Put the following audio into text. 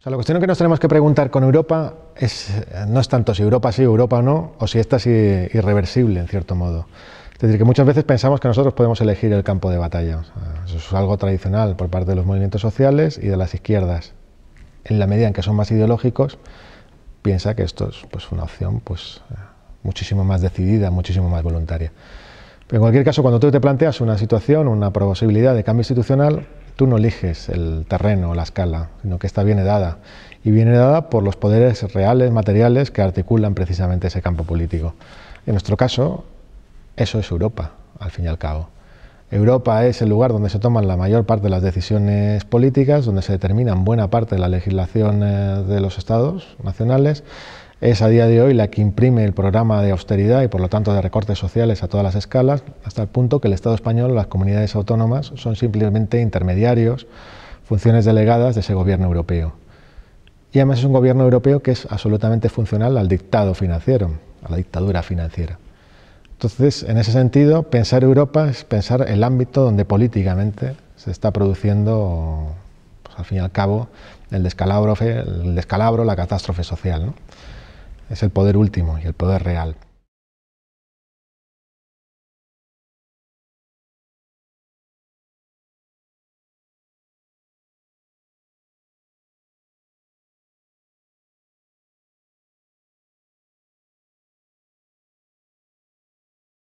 O sea, la cuestión que nos tenemos que preguntar con Europa es, eh, no es tanto si Europa sí, Europa no, o si esta es irreversible, en cierto modo. Es decir, que muchas veces pensamos que nosotros podemos elegir el campo de batalla. eso es algo tradicional por parte de los movimientos sociales y de las izquierdas. En la medida en que son más ideológicos, piensa que esto es pues, una opción pues, eh, muchísimo más decidida, muchísimo más voluntaria. Pero en cualquier caso, cuando tú te planteas una situación, una posibilidad de cambio institucional, Tú no eliges el terreno o la escala, sino que está bien dada. Y viene dada por los poderes reales, materiales, que articulan precisamente ese campo político. En nuestro caso, eso es Europa, al fin y al cabo. Europa es el lugar donde se toman la mayor parte de las decisiones políticas, donde se determinan buena parte de la legislación de los estados nacionales es a día de hoy la que imprime el programa de austeridad y por lo tanto de recortes sociales a todas las escalas, hasta el punto que el Estado español, las comunidades autónomas, son simplemente intermediarios, funciones delegadas de ese gobierno europeo. Y además es un gobierno europeo que es absolutamente funcional al dictado financiero, a la dictadura financiera. Entonces, en ese sentido, pensar Europa es pensar el ámbito donde políticamente se está produciendo, pues, al fin y al cabo, el descalabro, el descalabro la catástrofe social. ¿no? es el poder último y el poder real.